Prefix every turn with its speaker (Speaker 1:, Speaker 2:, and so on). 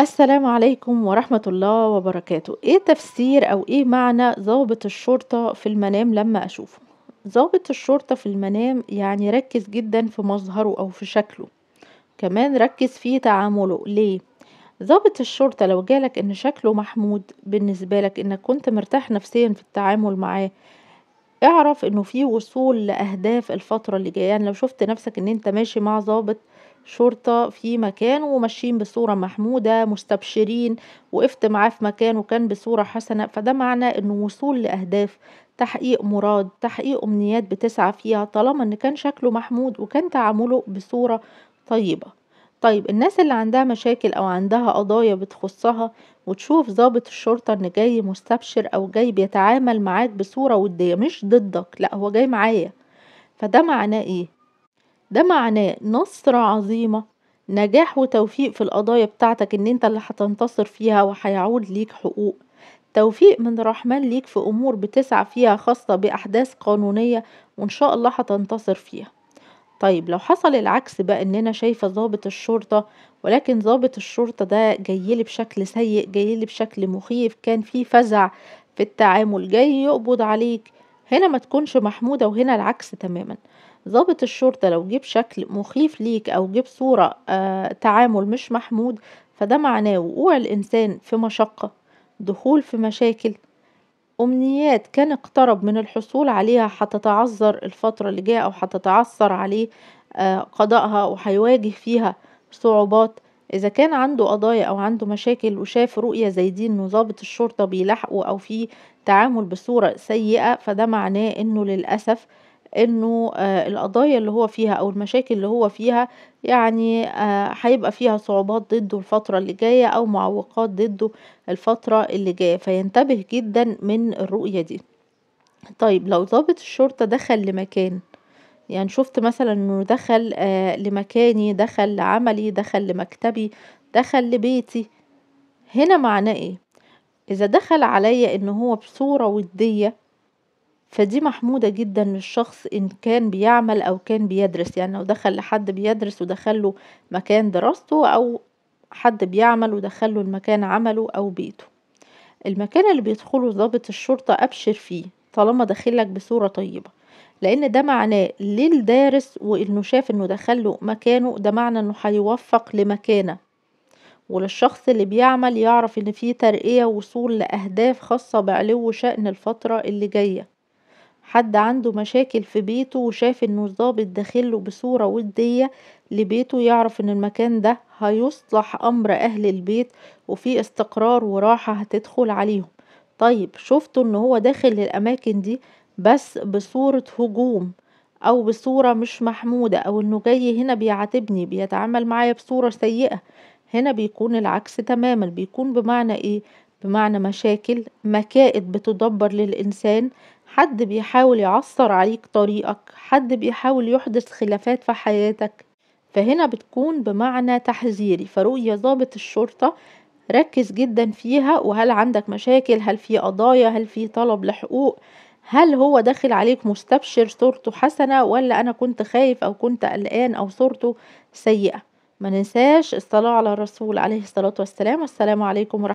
Speaker 1: السلام عليكم ورحمة الله وبركاته ايه تفسير او ايه معنى ضابط الشرطة في المنام لما اشوفه ضابط الشرطة في المنام يعني ركز جدا في مظهره او في شكله كمان ركز في تعامله ليه ضابط الشرطة لو جالك ان شكله محمود بالنسبة لك انك كنت مرتاح نفسيا في التعامل معاه اعرف انه في وصول لاهداف الفترة اللي جاية يعني لو شفت نفسك ان انت ماشي مع ضابط شرطة في مكان وماشيين بصورة محمودة مستبشرين وقفت معاه في مكان وكان بصورة حسنة فده معنى انه وصول لأهداف تحقيق مراد تحقيق أمنيات بتسعى فيها طالما ان كان شكله محمود وكان تعامله بصورة طيبة طيب الناس اللي عندها مشاكل او عندها قضايا بتخصها وتشوف ظابط الشرطة ان جاي مستبشر او جاي بيتعامل معاك بصورة ودية مش ضدك لا هو جاي معايا فده معناه ايه ده معناه نصر عظيمة نجاح وتوفيق في القضايا بتاعتك ان انت اللي هتنتصر فيها وهيعود ليك حقوق توفيق من الرحمن ليك في امور بتسعى فيها خاصة باحداث قانونية وان شاء الله هتنتصر فيها طيب لو حصل العكس بقى ان انا شايفة ضابط الشرطة ولكن ضابط الشرطة ده جايلي بشكل سيء جايلي بشكل مخيف كان في فزع في التعامل جاي يقبض عليك هنا ما تكونش محمودة وهنا العكس تماما ضابط الشرطة لو جيب شكل مخيف ليك أو جيب صورة آه، تعامل مش محمود فده معناه وقوع الإنسان في مشقة دخول في مشاكل أمنيات كان اقترب من الحصول عليها هتتعذر الفترة اللي جاية أو هتتعثر عليه آه، قضاءها وهيواجه فيها صعوبات إذا كان عنده قضايا أو عنده مشاكل وشاف رؤية زي دي إنه ضابط الشرطة بيلاحقه أو في تعامل بصورة سيئة فده معناه إنه للأسف إنه آه، القضايا اللي هو فيها أو المشاكل اللي هو فيها يعني آه، هيبقى فيها صعوبات ضده الفترة اللي جاية أو معوقات ضده الفترة اللي جاية فينتبه جدا من الرؤية دي. طيب لو ضابط الشرطة دخل لمكان يعني شفت مثلا انه دخل آه لمكاني دخل لعملي دخل لمكتبي دخل لبيتي هنا معناه ايه اذا دخل عليا ان هو بصورة ودية فدي محمودة جدا للشخص إن كان بيعمل أو كان بيدرس يعني لو دخل لحد بيدرس ودخله مكان دراسته أو حد بيعمل ودخله المكان عمله أو بيته المكان اللي بيدخله ضابط الشرطة أبشر فيه طالما داخلك بصورة طيبة لأن ده معناه للدارس وإنه شاف إنه دخله مكانه ده معنى إنه هيوفق لمكانة وللشخص اللي بيعمل يعرف إن فيه ترقية وصول لأهداف خاصة بعلو شأن الفترة اللي جاية حد عنده مشاكل في بيته وشاف انه الضابط داخله بصورة ودية لبيته يعرف ان المكان ده هيصلح امر اهل البيت وفي استقرار وراحة هتدخل عليهم طيب شفتوا ان هو داخل الاماكن دي بس بصورة هجوم او بصورة مش محمودة او انه جاي هنا بيعاتبني بيتعامل معايا بصورة سيئة هنا بيكون العكس تماما بيكون بمعنى ايه بمعنى مشاكل مكائد بتدبر للإنسان حد بيحاول يعصر عليك طريقك حد بيحاول يحدث خلافات في حياتك فهنا بتكون بمعنى تحذيري فرؤية ضابط الشرطة ركز جدا فيها وهل عندك مشاكل هل في قضايا هل في طلب لحقوق هل هو داخل عليك مستبشر صورته حسنة ولا أنا كنت خايف أو كنت قلقان أو صورته سيئة ما ننساش الصلاة على الرسول عليه الصلاة والسلام والسلام عليكم ورحمة